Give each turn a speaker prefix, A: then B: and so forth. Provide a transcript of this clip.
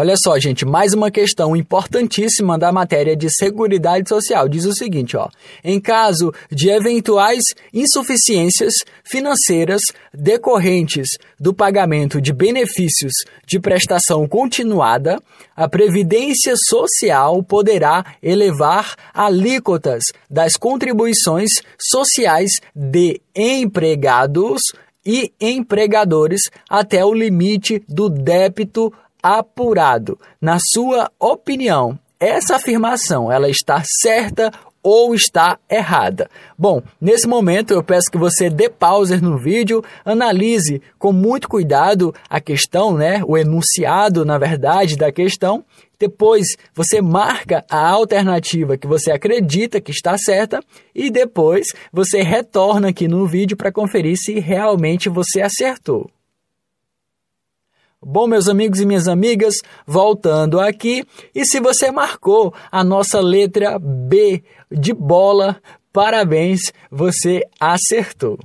A: Olha só, gente, mais uma questão importantíssima da matéria de Seguridade Social. Diz o seguinte, ó: em caso de eventuais insuficiências financeiras decorrentes do pagamento de benefícios de prestação continuada, a Previdência Social poderá elevar alíquotas das contribuições sociais de empregados e empregadores até o limite do débito apurado. Na sua opinião, essa afirmação ela está certa ou está errada. Bom, nesse momento eu peço que você dê pausa no vídeo, analise com muito cuidado a questão, né, o enunciado, na verdade, da questão. Depois você marca a alternativa que você acredita que está certa e depois você retorna aqui no vídeo para conferir se realmente você acertou. Bom, meus amigos e minhas amigas, voltando aqui, e se você marcou a nossa letra B de bola, parabéns, você acertou.